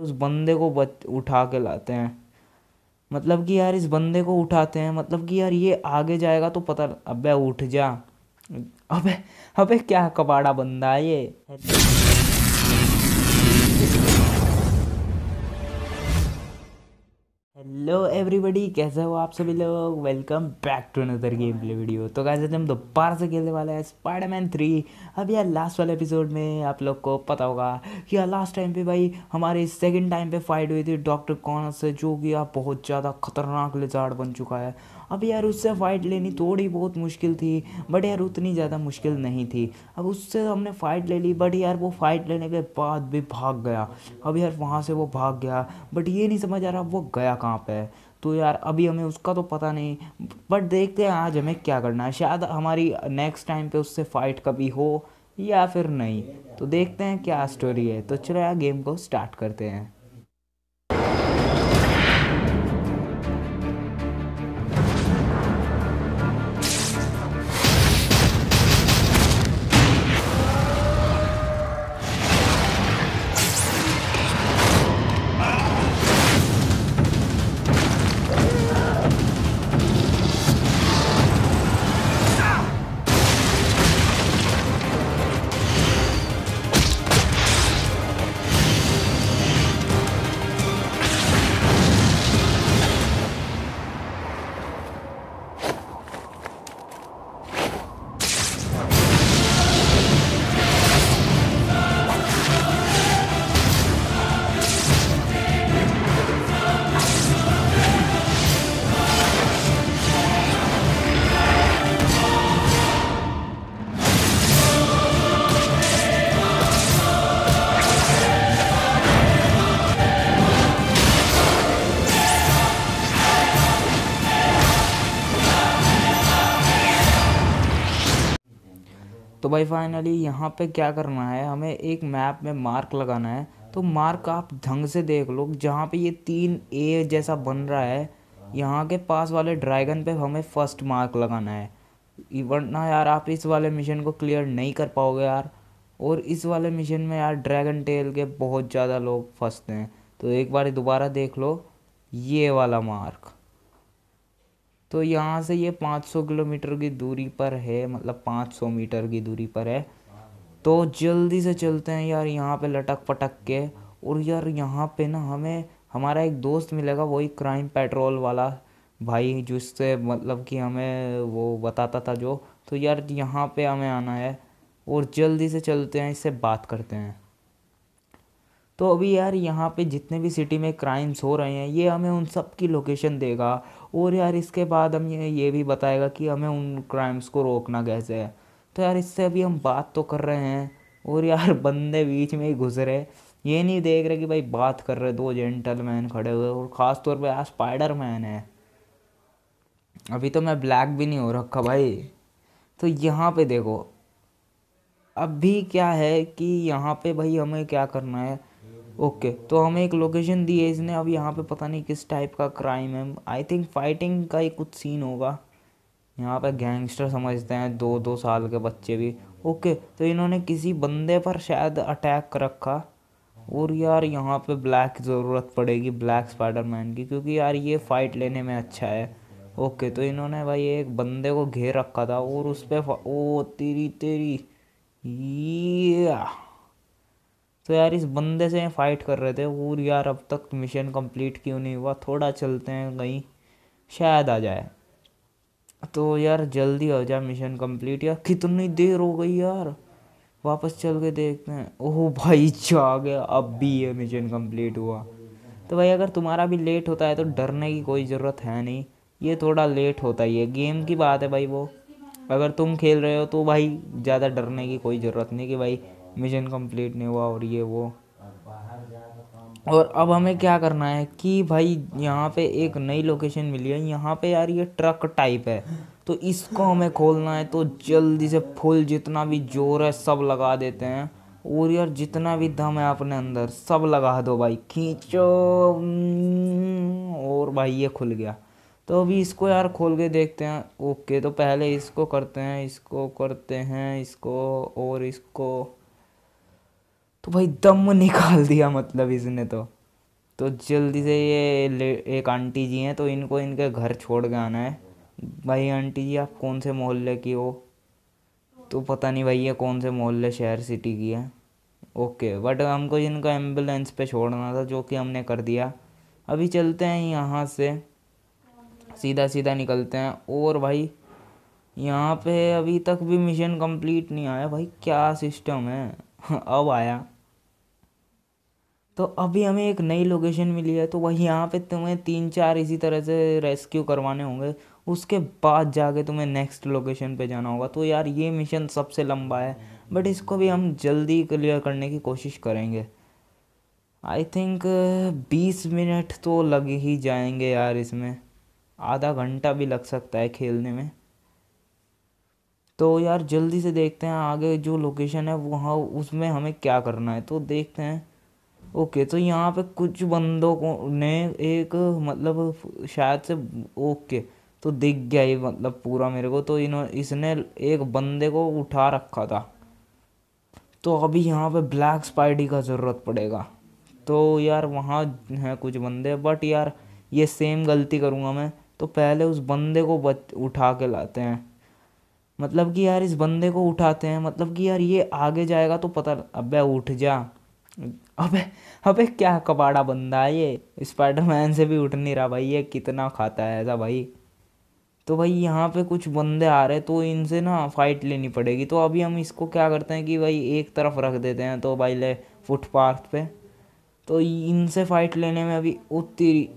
उस बंदे को बच उठा के लाते हैं मतलब कि यार इस बंदे को उठाते हैं मतलब कि यार ये आगे जाएगा तो पता अबे उठ जा अबे अबे क्या कबाड़ा बंदा है ये हेलो एवरीबडी कैसे हो आप सभी लोग welcome back to another game play video तो कैसे हम दोबारा से खेलने वाले हैं स्पाइडरमैन थ्री अब यार लास्ट वाले एपिसोड में आप लोग को पता होगा कि यार लास्ट टाइम पे भाई हमारे सेकंड टाइम पे फाइट हुई थी डॉक्टर कॉनर से जो कि यार बहुत ज़्यादा खतरनाक लिजार्ड बन चुका है अब यार उससे फ़ाइट लेनी थोड़ी बहुत मुश्किल थी बट यार उतनी ज़्यादा मुश्किल नहीं थी अब उससे हमने फ़ाइट ले ली बट यार वो फ़ाइट लेने के बाद भी भाग गया अब यार वहाँ से वो भाग गया बट ये नहीं समझ आ रहा वो गया कहाँ पर तो यार अभी हमें उसका तो पता नहीं बट देखते हैं आज हमें क्या करना है शायद हमारी नेक्स्ट टाइम पे उससे फ़ाइट कभी हो या फिर नहीं तो देखते हैं क्या स्टोरी है तो चलो यार गेम को स्टार्ट करते हैं तो भाई फाइनली यहाँ पे क्या करना है हमें एक मैप में मार्क लगाना है तो मार्क आप ढंग से देख लो जहाँ पे ये तीन ए जैसा बन रहा है यहाँ के पास वाले ड्रैगन पे हमें फर्स्ट मार्क लगाना है वरना यार आप इस वाले मिशन को क्लियर नहीं कर पाओगे यार और इस वाले मिशन में यार ड्रैगन टेल के बहुत ज़्यादा लोग फंसते हैं तो एक बार दोबारा देख लो ये वाला मार्क तो यहाँ से ये 500 किलोमीटर की दूरी पर है मतलब 500 मीटर की दूरी पर है तो जल्दी से चलते हैं यार यहाँ पे लटक पटक के और यार यहाँ पे ना हमें हमारा एक दोस्त मिलेगा वही क्राइम पेट्रोल वाला भाई जिससे मतलब कि हमें वो बताता था जो तो यार यहाँ पे हमें आना है और जल्दी से चलते हैं इससे बात करते हैं तो अभी यार यहाँ पे जितने भी सिटी में क्राइम्स हो रहे हैं ये हमें उन सब की लोकेशन देगा और यार इसके बाद हम ये ये भी बताएगा कि हमें उन क्राइम्स को रोकना कैसे है तो यार इससे अभी हम बात तो कर रहे हैं और यार बंदे बीच में ही घुस रहे ये नहीं देख रहे कि भाई बात कर रहे दो जेंटलमैन खड़े हुए और ख़ास तौर पर यार स्पाइडर मैन है अभी तो मैं ब्लैक भी नहीं हो रखा भाई तो यहाँ पे देखो अभी क्या है कि यहाँ पे भाई हमें क्या करना है ओके तो हमें एक लोकेशन दी है इसने अब यहाँ पे पता नहीं किस टाइप का क्राइम है आई थिंक फाइटिंग का ही कुछ सीन होगा यहाँ पे गैंगस्टर समझते हैं दो दो साल के बच्चे भी ओके तो इन्होंने किसी बंदे पर शायद अटैक कर रखा और यार यहाँ पे ब्लैक ज़रूरत पड़ेगी ब्लैक स्पाइडरमैन की क्योंकि यार ये फ़ाइट लेने में अच्छा है ओके तो इन्होंने भाई एक बंदे को घेर रखा था और उस पर ओ तेरी तेरी या तो यार इस बंदे से फ़ाइट कर रहे थे और यार अब तक मिशन कंप्लीट क्यों नहीं हुआ थोड़ा चलते हैं कहीं शायद आ जाए तो यार जल्दी हो जाए मिशन कंप्लीट यार कितनी देर हो गई यार वापस चल के देखते हैं ओह भाई जा गया अब भी ये मिशन कंप्लीट हुआ तो भाई अगर तुम्हारा भी लेट होता है तो डरने की कोई ज़रूरत है नहीं ये थोड़ा लेट होता ही है गेम की बात है भाई वो अगर तुम खेल रहे हो तो भाई ज़्यादा डरने की कोई ज़रूरत नहीं कि भाई मिशन कंप्लीट नहीं हुआ और ये वो और अब हमें क्या करना है कि भाई यहाँ पे एक नई लोकेशन मिली है यहाँ पे यार ये ट्रक टाइप है तो इसको हमें खोलना है तो जल्दी से फुल जितना भी जोर है सब लगा देते हैं और यार जितना भी दम है अपने अंदर सब लगा दो भाई खींचो और भाई ये खुल गया तो अभी इसको यार खोल के देखते हैं ओके तो पहले इसको करते हैं इसको करते हैं इसको और इसको तो भाई दम निकाल दिया मतलब इसने तो तो जल्दी से ये एक आंटी जी हैं तो इनको इनके घर छोड़ के आना है भाई आंटी जी आप कौन से मोहल्ले की हो तो पता नहीं भाई ये कौन से मोहल्ले शहर सिटी की है ओके बट हमको इनको एम्बुलेंस पे छोड़ना था जो कि हमने कर दिया अभी चलते हैं यहाँ से सीधा सीधा निकलते हैं और भाई यहाँ पे अभी तक भी मिशन कंप्लीट नहीं आया भाई क्या सिस्टम है अब आया तो अभी हमें एक नई लोकेशन मिली है तो वही यहाँ पे तुम्हें तीन चार इसी तरह से रेस्क्यू करवाने होंगे उसके बाद जाके तुम्हें नेक्स्ट लोकेशन पे जाना होगा तो यार ये मिशन सबसे लंबा है बट इसको भी हम जल्दी क्लियर करने की कोशिश करेंगे आई थिंक बीस मिनट तो लग ही जाएंगे यार इसमें आधा घंटा भी लग सकता है खेलने में तो यार जल्दी से देखते हैं आगे जो लोकेशन है वहाँ उसमें हमें क्या करना है तो देखते हैं ओके तो यहाँ पे कुछ बंदों को ने एक मतलब शायद से ओके तो दिख गया ये मतलब पूरा मेरे को तो इन्होंने इसने एक बंदे को उठा रखा था तो अभी यहाँ पे ब्लैक स्पाइडी का ज़रूरत पड़ेगा तो यार वहाँ हैं कुछ बंदे बट यार ये सेम गलती करूँगा मैं तो पहले उस बंदे को बच उठा के लाते हैं मतलब कि यार इस बंदे को उठाते हैं मतलब कि यार ये आगे जाएगा तो पता अबे उठ जा अबे अबे क्या कबाड़ा बंदा है ये स्पाइडरमैन से भी उठ नहीं रहा भाई ये कितना खाता है ऐसा भाई तो भाई यहाँ पे कुछ बंदे आ रहे तो इनसे ना फाइट लेनी पड़ेगी तो अभी हम इसको क्या करते हैं कि भाई एक तरफ रख देते हैं तो भाई ले फुटपाथ पे तो इनसे फाइट लेने में अभी उतरी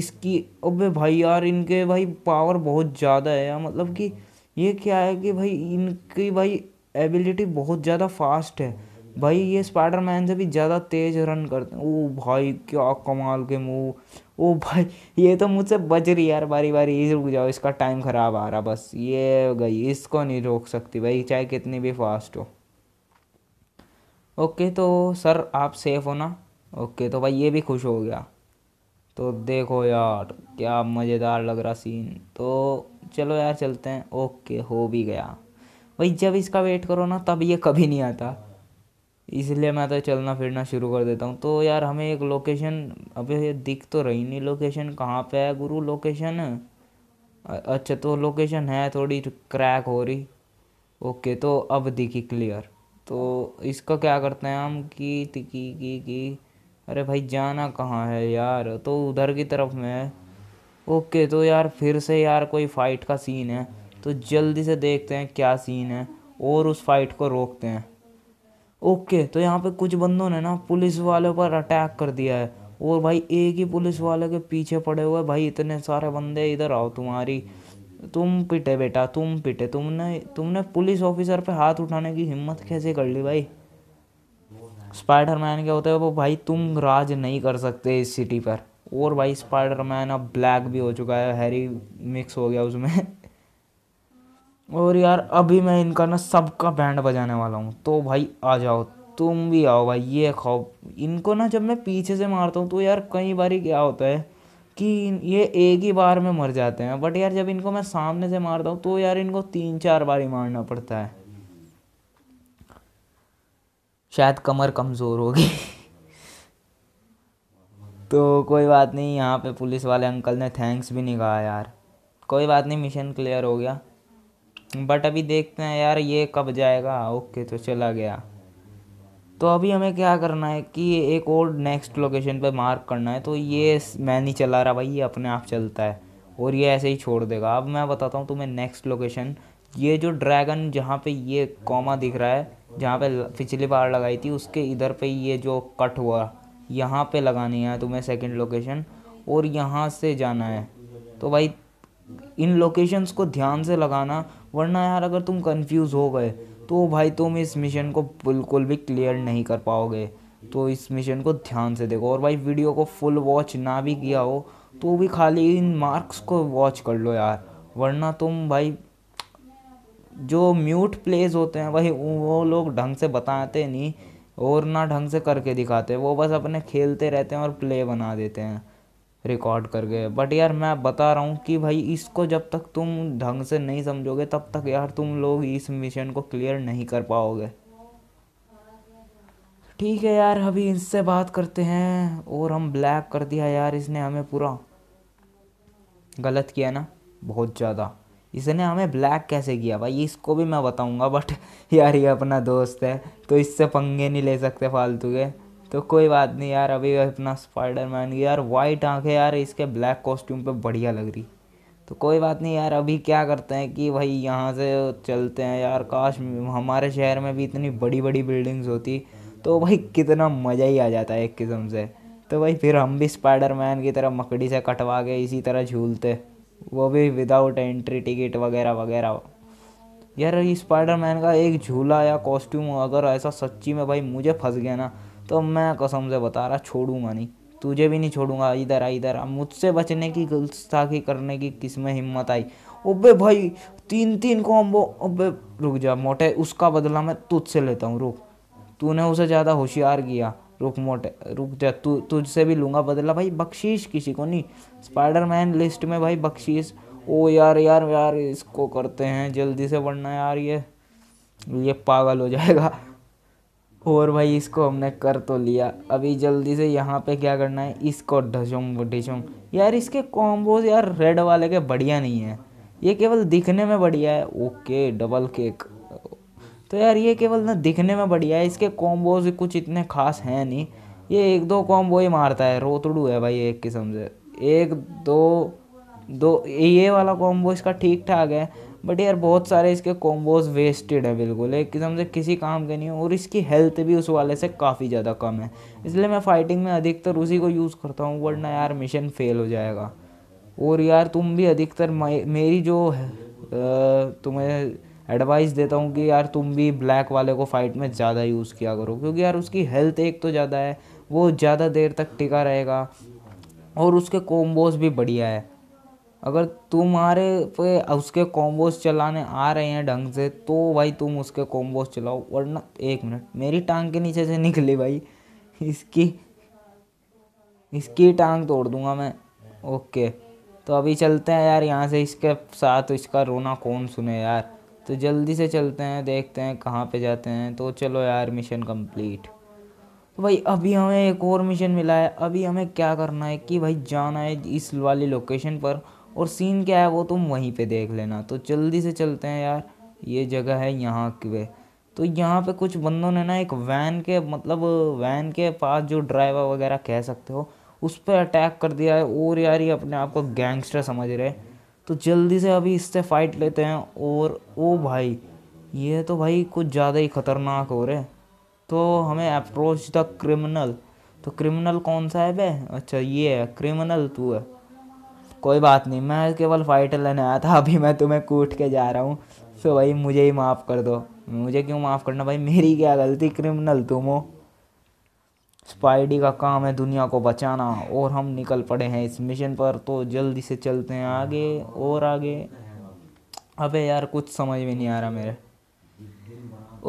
इसकी अबे भाई यार इनके भाई पावर बहुत ज़्यादा है यार मतलब कि ये क्या है कि भाई इनकी भाई एबिलिटी बहुत ज़्यादा फास्ट है भाई ये स्पाइडरमैन से भी ज़्यादा तेज़ रन करते हैं ओ भाई क्या कमाल के मूव ओ भाई ये तो मुझसे बज रही यार बारी बारी ये रुक जाओ इसका टाइम ख़राब आ रहा बस ये गई इसको नहीं रोक सकती भाई चाहे कितनी भी फास्ट हो ओके तो सर आप सेफ़ हो ना ओके तो भाई ये भी खुश हो गया तो देखो यार क्या मज़ेदार लग रहा सीन तो चलो यार चलते हैं ओके हो भी गया भाई जब इसका वेट करो ना तब ये कभी नहीं आता इसलिए मैं तो चलना फिरना शुरू कर देता हूँ तो यार हमें एक लोकेशन अभी दिख तो रही नहीं लोकेशन कहाँ पे है गुरु लोकेशन अच्छा तो लोकेशन है थोड़ी क्रैक हो रही ओके तो अब दिखी क्लियर तो इसका क्या करते हैं हम कि तिकी की की अरे भाई जाना कहाँ है यार तो उधर की तरफ में है ओके तो यार फिर से यार कोई फाइट का सीन है तो जल्दी से देखते हैं क्या सीन है और उस फाइट को रोकते हैं ओके तो यहाँ पे कुछ बंदों ने ना पुलिस वालों पर अटैक कर दिया है और भाई एक ही पुलिस वाले के पीछे पड़े हुए भाई इतने सारे बंदे इधर आओ तुम्हारी तुम पिटे बेटा तुम पिटे तुमने तुमने पुलिस ऑफिसर पे हाथ उठाने की हिम्मत कैसे कर ली भाई स्पाइडर मैन क्या होता है वो भाई तुम राज नहीं कर सकते इस सिटी पर और भाई स्पाइडर मैन अब ब्लैक भी हो चुका है हैरी मिक्स हो गया उसमें और यार अभी मैं इनका ना सबका बैंड बजाने वाला हूँ तो भाई आ जाओ तुम भी आओ भाई ये खाओ इनको ना जब मैं पीछे से मारता हूँ तो यार कई बार क्या होता है कि ये एक ही बार में मर जाते हैं बट यार जब इनको मैं सामने से मारता हूँ तो यार इनको तीन चार बार ही मारना पड़ता है शायद कमर कमज़ोर होगी तो कोई बात नहीं यहाँ पे पुलिस वाले अंकल ने थैंक्स भी नहीं कहा यार कोई बात नहीं मिशन क्लियर हो गया बट अभी देखते हैं यार ये कब जाएगा ओके तो चला गया तो अभी हमें क्या करना है कि एक और नेक्स्ट लोकेशन पे मार्क करना है तो ये मैं नहीं चला रहा भाई ये अपने आप चलता है और ये ऐसे ही छोड़ देगा अब मैं बताता हूँ तुम्हें नेक्स्ट लोकेशन ये जो ड्रैगन जहाँ पे ये कॉमा दिख रहा है जहाँ पे पिछली बार लगाई थी उसके इधर पे ये जो कट हुआ यहाँ पे लगानी है तुम्हें सेकंड लोकेशन और यहाँ से जाना है तो भाई इन लोकेशंस को ध्यान से लगाना वरना यार अगर तुम कंफ्यूज हो गए तो भाई तुम इस मिशन को बिल्कुल भी क्लियर नहीं कर पाओगे तो इस मिशन को ध्यान से देखो और भाई वीडियो को फुल वॉच ना भी किया हो तो भी खाली इन मार्क्स को वॉच कर लो यार वरना तुम भाई जो म्यूट प्लेस होते हैं वही वो लोग ढंग से बताते नहीं और ना ढंग से करके दिखाते वो बस अपने खेलते रहते हैं और प्ले बना देते हैं रिकॉर्ड करके बट यार मैं बता रहा हूँ कि भाई इसको जब तक तुम ढंग से नहीं समझोगे तब तक यार तुम लोग इस मिशन को क्लियर नहीं कर पाओगे ठीक है यार अभी इससे बात करते हैं और हम ब्लैक कर दिया यार इसने हमें पूरा गलत किया ना बहुत ज़्यादा इसने हमें ब्लैक कैसे किया भाई इसको भी मैं बताऊंगा बट यार ये अपना दोस्त है तो इससे पंगे नहीं ले सकते फालतू के तो कोई बात नहीं यार अभी अपना स्पाइडर मैन की यार वाइट आँखें यार इसके ब्लैक कॉस्ट्यूम पे बढ़िया लग रही तो कोई बात नहीं यार अभी क्या करते हैं कि भाई यहाँ से चलते हैं यार काश हमारे शहर में भी इतनी बड़ी बड़ी बिल्डिंग्स होती तो भाई कितना मज़ा ही आ जाता है एक किस्म से तो भाई फिर हम भी स्पाइडर मैन की तरह मकड़ी से कटवा के इसी तरह झूलते वो भी विदाउट एंट्री टिकट वगैरह वगैरह यार ये स्पाइडर मैन का एक झूला या कॉस्ट्यूम अगर ऐसा सच्ची में भाई मुझे फंस गया ना तो मैं कसम से बता रहा छोड़ूंगा नहीं तुझे भी नहीं छोड़ूंगा इधर आ इधर आ मुझसे बचने की की करने की किसमें हिम्मत आई ओबे भाई तीन तीन को वो अबे रुक जा मोटे उसका बदला मैं तुझसे लेता हूँ रुक तूने उसे ज़्यादा होशियार किया रुक मोटे रुक जा तू तुझसे भी लूँगा बदला भाई बख्शीश किसी को नहीं स्पाइडरमैन लिस्ट में भाई बख्शीश ओ यार यार यार इसको करते हैं जल्दी से वरना यार ये ये पागल हो जाएगा और भाई इसको हमने कर तो लिया अभी जल्दी से यहाँ पे क्या करना है इसको ढचोंग ढिचोंग यार इसके कॉम्बोज यार रेड वाले के बढ़िया नहीं है ये केवल दिखने में बढ़िया है ओके डबल केक तो यार ये केवल ना दिखने में बढ़िया है इसके कॉम्बोज कुछ इतने खास हैं नहीं ये एक दो कॉम्बो ही मारता है रोतड़ू है भाई एक किस्म से एक दो दो ये वाला कॉम्बो इसका ठीक ठाक है बट यार बहुत सारे इसके कॉम्बोज वेस्टेड है बिल्कुल एक किस्म से किसी काम के नहीं और इसकी हेल्थ भी उस वाले से काफ़ी ज़्यादा कम है इसलिए मैं फाइटिंग में अधिकतर उसी को यूज़ करता हूँ वरना यार मिशन फेल हो जाएगा और यार तुम भी अधिकतर मेरी जो तुम्हें एडवाइस देता हूँ कि यार तुम भी ब्लैक वाले को फाइट में ज़्यादा यूज़ किया करो क्योंकि यार उसकी हेल्थ एक तो ज़्यादा है वो ज़्यादा देर तक टिका रहेगा और उसके कॉम्बोज भी बढ़िया है अगर तुम्हारे पे उसके कॉम्बोज चलाने आ रहे हैं ढंग से तो भाई तुम उसके कॉम्बोज चलाओ वरना एक मिनट मेरी टांग के नीचे से निकली भाई इसकी इसकी टांग तोड़ दूंगा मैं ओके तो अभी चलते हैं यार यहाँ से इसके साथ इसका रोना कौन सुने यार तो जल्दी से चलते हैं देखते हैं कहाँ पे जाते हैं तो चलो यार मिशन कंप्लीट तो भाई अभी हमें एक और मिशन मिला है अभी हमें क्या करना है कि भाई जाना है इस वाली लोकेशन पर और सीन क्या है वो तुम वहीं पे देख लेना तो जल्दी से चलते हैं यार ये जगह है यहाँ के तो यहाँ पे कुछ बंदों ने ना एक वैन के मतलब वैन के पास जो ड्राइवर वगैरह कह सकते हो उस पर अटैक कर दिया है और यार ये अपने आप को गैंगस्टर समझ रहे हैं तो जल्दी से अभी इससे फ़ाइट लेते हैं और ओ भाई ये तो भाई कुछ ज़्यादा ही ख़तरनाक हो रहे तो हमें अप्रोच द क्रिमिनल तो क्रिमिनल कौन सा है बे अच्छा ये है क्रिमिनल तू है कोई बात नहीं मैं केवल फाइट लेने आया था अभी मैं तुम्हें कूट के जा रहा हूँ तो भाई मुझे ही माफ़ कर दो मुझे क्यों माफ़ करना भाई मेरी क्या गलती क्रिमिनल तुम हो स्पाइडी का काम है दुनिया को बचाना और हम निकल पड़े हैं इस मिशन पर तो जल्दी से चलते हैं आगे और आगे अबे यार कुछ समझ में नहीं आ रहा मेरे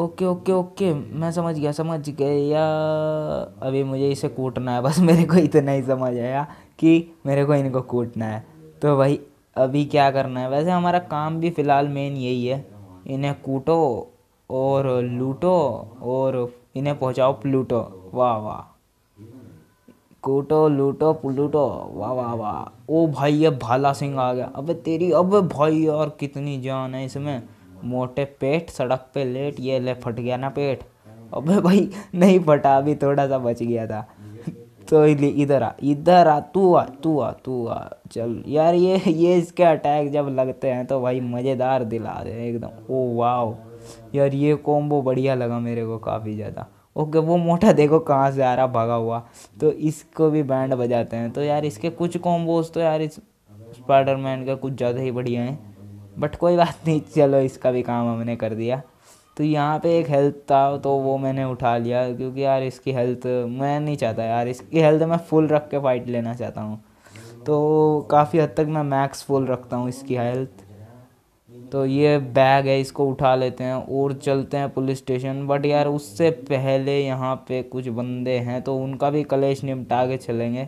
ओके ओके ओके मैं समझ गया समझ गया अभी मुझे इसे कूटना है बस मेरे को इतना ही समझ आया कि मेरे को इनको कूटना है तो भाई अभी क्या करना है वैसे हमारा काम भी फ़िलहाल मेन यही है इन्हें कूटो और लूटो और इन्हें पहुंचाओ प्लूटो वाह वाह कूटो लूटो पुलूटो वाह वाह वाह ओ भाई अब भाला सिंह आ गया अबे तेरी अबे भाई और कितनी जान है इसमें मोटे पेट सड़क पे लेट ये ले फट गया ना पेट अबे भाई नहीं फटा अभी थोड़ा सा बच गया था तो इधर आ इधर आ तू आ तू आ तू आ चल यार ये ये इसके अटैक जब लगते हैं तो भाई मज़ेदार दिला दे एकदम ओ वाह यार ये कॉम्बो बढ़िया लगा मेरे को काफ़ी ज़्यादा ओके वो मोटा देखो कहाँ से आ रहा भागा हुआ तो इसको भी बैंड बजाते हैं तो यार इसके कुछ कॉम्बोज तो यार इस स्पाइडरमैन का कुछ ज़्यादा ही बढ़िया हैं बट कोई बात नहीं चलो इसका भी काम हमने कर दिया तो यहाँ पे एक हेल्थ था तो वो मैंने उठा लिया क्योंकि यार इसकी हेल्थ मैं नहीं चाहता यार इसकी हेल्थ मैं फुल रख के फाइट लेना चाहता हूँ तो काफ़ी हद तक मैं मैक्स फुल रखता हूँ इसकी हेल्थ तो ये बैग है इसको उठा लेते हैं और चलते हैं पुलिस स्टेशन बट यार उससे पहले यहाँ पे कुछ बंदे हैं तो उनका भी कलेश निपटा के चलेंगे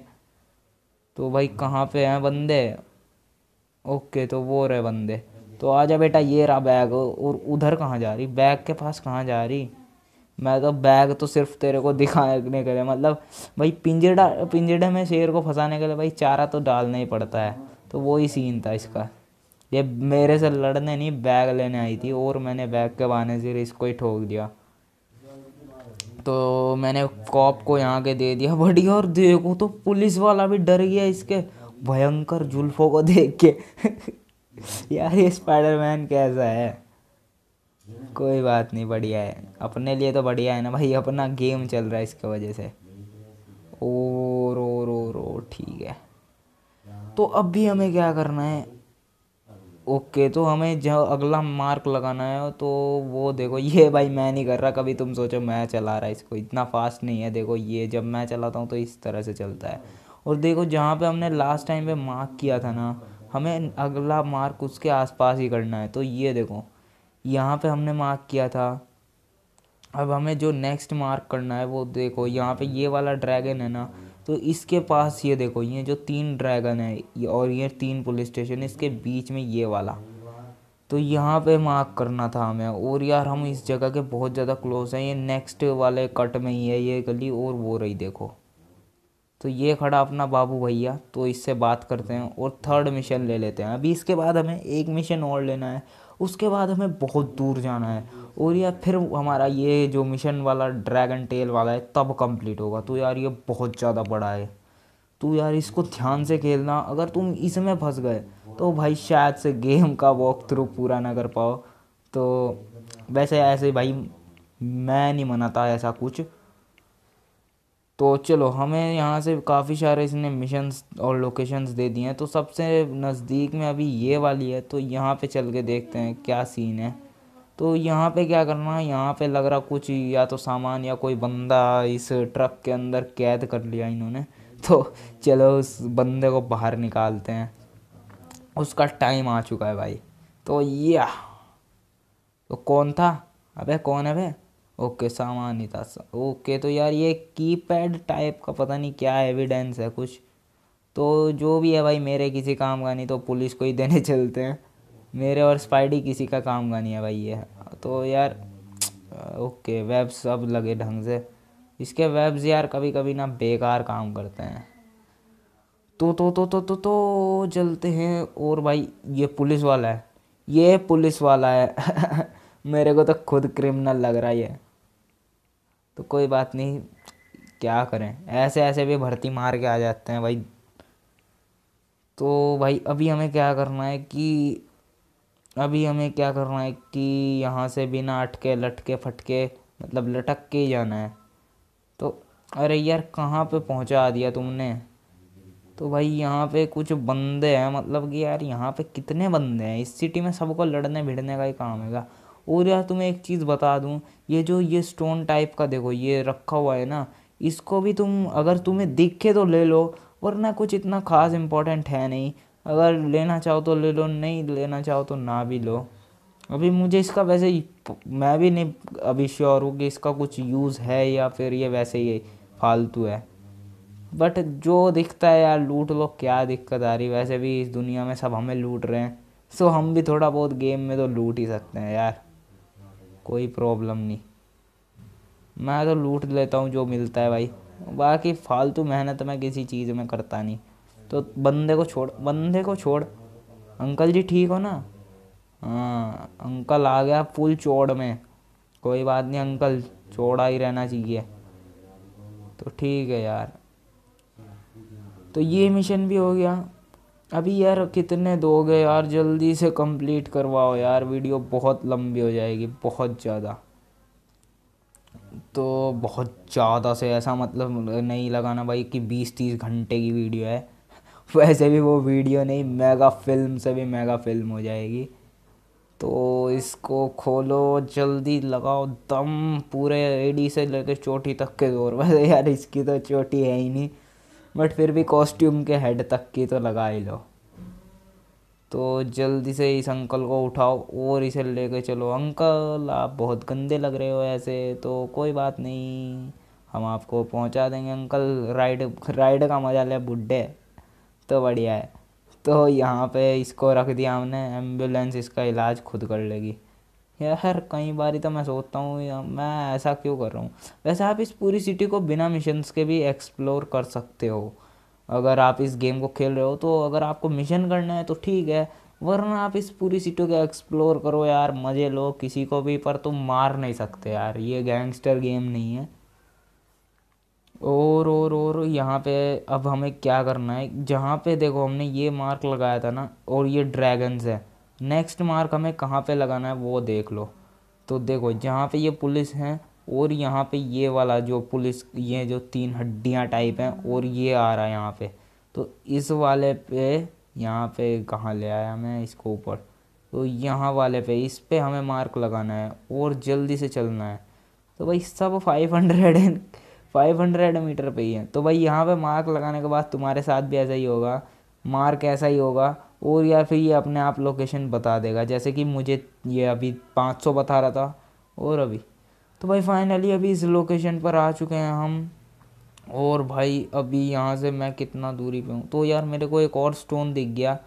तो भाई कहाँ पे हैं बंदे ओके तो वो रहे बंदे तो आजा बेटा ये रहा बैग और उधर कहाँ जा रही बैग के पास कहाँ जा रही मैं तो बैग तो सिर्फ तेरे को दिखाने के लिए मतलब भाई पिंजड़ा पिंजरे में शेर को फंसाने के लिए भाई चारा तो डालना ही पड़ता है तो वही सीन था इसका ये मेरे से लड़ने नहीं बैग लेने आई थी और मैंने बैग के बहाने से इसको ही ठोक दिया तो मैंने कॉप को यहाँ के दे दिया बढ़िया और देखो तो पुलिस वाला भी डर गया इसके भयंकर जुल्फों को देख के यार ये स्पाइडरमैन कैसा है कोई बात नहीं बढ़िया है अपने लिए तो बढ़िया है ना भाई अपना गेम चल रहा है इसके वजह से ओ रो रो रो ठीक है तो अब भी हमें क्या करना है ओके तो हमें जो अगला मार्क लगाना है तो वो देखो ये भाई मैं नहीं कर रहा कभी तुम सोचो मैं चला रहा इसको इतना फास्ट नहीं है देखो ये जब मैं चलाता हूँ तो इस तरह से चलता है और देखो जहाँ पे हमने लास्ट टाइम पे मार्क किया था ना हमें अगला मार्क उसके आसपास ही करना है तो ये देखो यहाँ पे हमने मार्क किया था अब हमें जो नेक्स्ट मार्क करना है वो देखो यहाँ पे ये वाला ड्रैगन है ना तो इसके पास ये देखो ये जो तीन ड्रैगन है और ये तीन पुलिस स्टेशन इसके बीच में ये वाला तो यहाँ पे मार्क करना था हमें और यार हम इस जगह के बहुत ज़्यादा क्लोज हैं ये नेक्स्ट वाले कट में ही है ये गली और वो रही देखो तो ये खड़ा अपना बाबू भैया तो इससे बात करते हैं और थर्ड मिशन ले लेते हैं अभी इसके बाद हमें एक मिशन और लेना है उसके बाद हमें बहुत दूर जाना है और या फिर हमारा ये जो मिशन वाला ड्रैगन टेल वाला है तब कंप्लीट होगा तो यार ये बहुत ज़्यादा बड़ा है तो यार इसको ध्यान से खेलना अगर तुम इसमें फंस गए तो भाई शायद से गेम का वॉक थ्रू पूरा ना कर पाओ तो वैसे ऐसे भाई मैं नहीं मनाता ऐसा कुछ तो चलो हमें यहाँ से काफ़ी सारे इसने मिशंस और लोकेशंस दे दिए हैं तो सबसे नज़दीक में अभी ये वाली है तो यहाँ पे चल के देखते हैं क्या सीन है तो यहाँ पे क्या करना है यहाँ पे लग रहा कुछ या तो सामान या कोई बंदा इस ट्रक के अंदर कैद कर लिया इन्होंने तो चलो उस बंदे को बाहर निकालते हैं उसका टाइम आ चुका है भाई तो ये तो कौन था अबे कौन है भाई ओके सामान्यता ओके तो यार ये कीपैड टाइप का पता नहीं क्या एविडेंस है कुछ तो जो भी है भाई मेरे किसी काम का नहीं तो पुलिस को ही देने चलते हैं मेरे और स्पाइडी किसी का काम का नहीं है भाई ये तो यार ओके वेब्स अब लगे ढंग से इसके वेब्स यार कभी कभी ना बेकार काम करते हैं तो तो तो तो तो तो चलते हैं और भाई ये पुलिस वाला है ये पुलिस वाला है मेरे को तो खुद क्रिमिनल लग रहा है तो कोई बात नहीं क्या करें ऐसे ऐसे भी भर्ती मार के आ जाते हैं भाई तो भाई अभी हमें क्या करना है कि अभी हमें क्या करना है कि यहाँ से बिना अटके लटके फटके मतलब लटक के जाना है तो अरे यार कहाँ पे पहुँचा दिया तुमने तो भाई यहाँ पे कुछ बंदे हैं मतलब कि यार यहाँ पे कितने बंदे हैं इस सिटी में सबको लड़ने भिड़ने का ही काम हैगा और यार तुम्हें एक चीज़ बता दूँ ये जो ये स्टोन टाइप का देखो ये रखा हुआ है ना इसको भी तुम अगर तुम्हें दिखे तो ले लो वरना कुछ इतना खास इम्पोर्टेंट है नहीं अगर लेना चाहो तो ले लो नहीं लेना चाहो तो ना भी लो अभी मुझे इसका वैसे मैं भी नहीं अभी श्योर हूँ कि इसका कुछ यूज़ है या फिर ये वैसे ही फालतू है बट जो दिखता है यार लूट लो क्या दिक्कत आ रही वैसे भी इस दुनिया में सब हमें लूट रहे हैं सो हम भी थोड़ा बहुत गेम में तो लूट ही सकते हैं यार कोई प्रॉब्लम नहीं मैं तो लूट लेता हूँ जो मिलता है भाई बाकी फालतू मेहनत मैं किसी चीज़ में करता नहीं तो बंदे को छोड़ बंदे को छोड़ अंकल जी ठीक हो ना हाँ अंकल आ गया फुल चौड़ में कोई बात नहीं अंकल चौड़ा ही रहना चाहिए तो ठीक है यार तो ये मिशन भी हो गया अभी यार कितने दोगे यार जल्दी से कंप्लीट करवाओ यार वीडियो बहुत लंबी हो जाएगी बहुत ज़्यादा तो बहुत ज़्यादा से ऐसा मतलब नहीं लगाना भाई कि बीस तीस घंटे की वीडियो है वैसे भी वो वीडियो नहीं मेगा फिल्म से भी मेगा फिल्म हो जाएगी तो इसको खोलो जल्दी लगाओ दम पूरे एडी से लेकर चोटी तक के दौर वैसे यार इसकी तो चोटी है ही नहीं बट फिर भी कॉस्ट्यूम के हेड तक की तो लगा ही लो तो जल्दी से इस अंकल को उठाओ और इसे लेके चलो अंकल आप बहुत गंदे लग रहे हो ऐसे तो कोई बात नहीं हम आपको पहुंचा देंगे अंकल राइड राइड का मज़ा ले बुढ़े तो बढ़िया है तो यहाँ पे इसको रख दिया हमने एम्बुलेंस इसका इलाज खुद कर लेगी यार कई बार तो मैं सोचता हूँ मैं ऐसा क्यों कर रहा हूँ वैसे आप इस पूरी सिटी को बिना मिशन के भी एक्सप्लोर कर सकते हो अगर आप इस गेम को खेल रहे हो तो अगर आपको मिशन करना है तो ठीक है वरना आप इस पूरी सिटी को एक्सप्लोर करो यार मज़े लो किसी को भी पर तुम मार नहीं सकते यार ये गैंगस्टर गेम नहीं है और और और यहाँ पे अब हमें क्या करना है जहाँ पे देखो हमने ये मार्क लगाया था ना और ये ड्रैगन्स है नेक्स्ट मार्क हमें कहाँ पे लगाना है वो देख लो तो देखो जहाँ पे ये पुलिस हैं और यहाँ पे ये वाला जो पुलिस ये जो तीन हड्डियाँ टाइप हैं और ये आ रहा है यहाँ पे तो इस वाले पे यहाँ पे कहाँ ले आया मैं इसको ऊपर तो यहाँ वाले पे इस पर हमें मार्क लगाना है और जल्दी से चलना है तो भाई सब five hundred and five hundred metre पे ही है तो भाई यहाँ पे मार्क लगाने के बाद तुम्हारे साथ भी ऐसा ही होगा मार्क ऐसा ही होगा और या फिर ये अपने आप लोकेशन बता देगा जैसे कि मुझे ये अभी 500 बता रहा था और अभी तो भाई फाइनली अभी इस लोकेशन पर आ चुके हैं हम और भाई अभी यहाँ से मैं कितना दूरी पे हूँ तो यार मेरे को एक और स्टोन दिख गया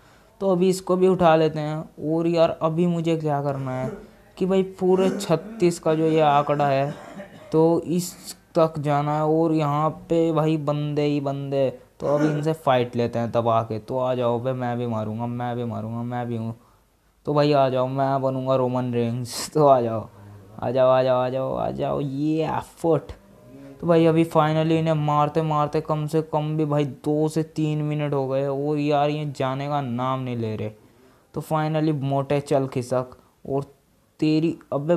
तो अभी इसको भी उठा लेते हैं और यार अभी मुझे क्या करना है कि भाई पूरे छत्तीस का जो ये आंकड़ा है तो इस तक जाना है और यहाँ पे भाई बंदे ही बंदे तो अब इनसे फ़ाइट लेते हैं तब आके तो आ जाओ भाई मैं भी मारूंगा मैं भी मारूंगा मैं भी हूँ तो भाई आ जाओ मैं बनूंगा रोमन रेंग्स तो आ जाओ आ जाओ आ जाओ आ जाओ आ जाओ ये एफर्ट तो भाई अभी फाइनली इन्हें मारते मारते कम से कम भी भाई दो से तीन मिनट हो गए और यार ये जाने का नाम नहीं ले रहे तो फाइनली मोटे चल खिसक और तेरी अब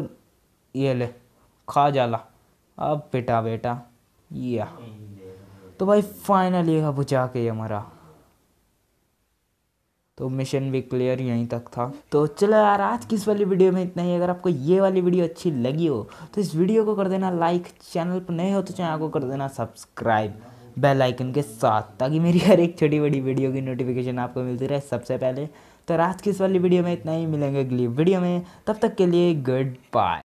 ये ले खा जाला अब बेटा बेटा या तो भाई फाइनली अब जाके के हमारा तो मिशन भी क्लियर यहीं तक था तो चलो यार आज की इस वाली वीडियो में इतना ही अगर आपको ये वाली वीडियो अच्छी लगी हो तो इस वीडियो को कर देना लाइक चैनल पर नए हो तो चैनल को कर देना सब्सक्राइब बेल आइकन के साथ ताकि मेरी हर एक छोटी बड़ी वीडियो की नोटिफिकेशन आपको मिलती रहे सबसे पहले तो रात की इस वाली वीडियो में इतना ही मिलेंगे अगली वीडियो में तब तक के लिए गुड बाय